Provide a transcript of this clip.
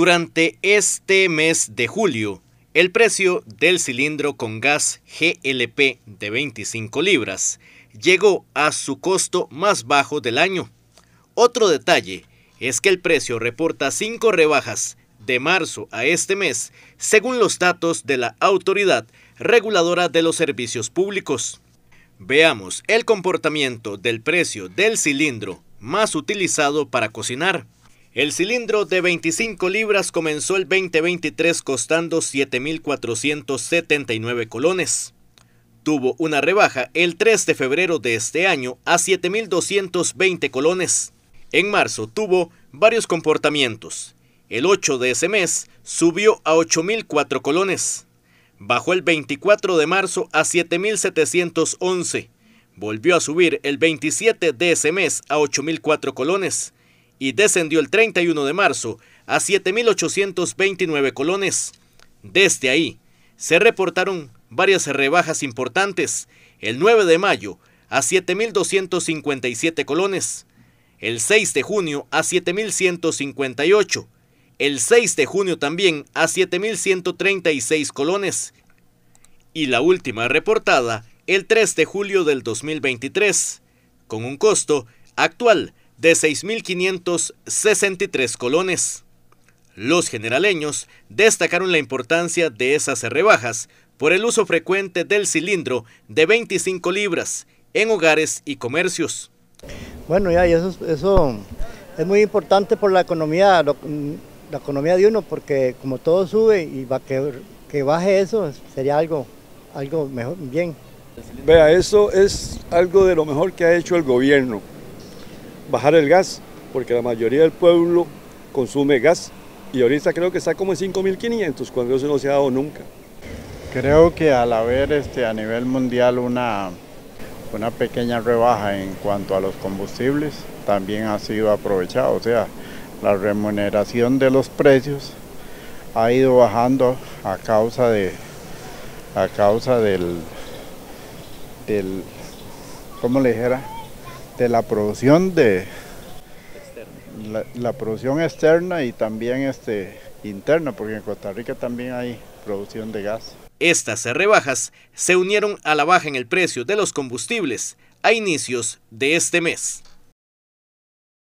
Durante este mes de julio, el precio del cilindro con gas GLP de 25 libras llegó a su costo más bajo del año. Otro detalle es que el precio reporta cinco rebajas de marzo a este mes, según los datos de la Autoridad Reguladora de los Servicios Públicos. Veamos el comportamiento del precio del cilindro más utilizado para cocinar. El cilindro de 25 libras comenzó el 2023 costando 7.479 colones. Tuvo una rebaja el 3 de febrero de este año a 7.220 colones. En marzo tuvo varios comportamientos. El 8 de ese mes subió a 8.004 colones. Bajó el 24 de marzo a 7.711. Volvió a subir el 27 de ese mes a 8.004 colones y descendió el 31 de marzo a 7.829 colones. Desde ahí se reportaron varias rebajas importantes, el 9 de mayo a 7.257 colones, el 6 de junio a 7.158, el 6 de junio también a 7.136 colones y la última reportada el 3 de julio del 2023, con un costo actual de 6.563 colones. Los generaleños destacaron la importancia de esas rebajas por el uso frecuente del cilindro de 25 libras en hogares y comercios. Bueno, ya, y eso, es muy importante por la economía, la economía de uno, porque como todo sube y va que, que baje eso, sería algo, algo mejor, bien. Vea, eso es algo de lo mejor que ha hecho el gobierno bajar el gas, porque la mayoría del pueblo consume gas y ahorita creo que está como en 5.500, cuando eso no se ha dado nunca. Creo que al haber este, a nivel mundial una, una pequeña rebaja en cuanto a los combustibles, también ha sido aprovechado, o sea, la remuneración de los precios ha ido bajando a causa de a causa del del ¿cómo le dijera? de la producción de la, producción externa y también este, interna, porque en Costa Rica también hay producción de gas. Estas rebajas se unieron a la baja en el precio de los combustibles a inicios de este mes.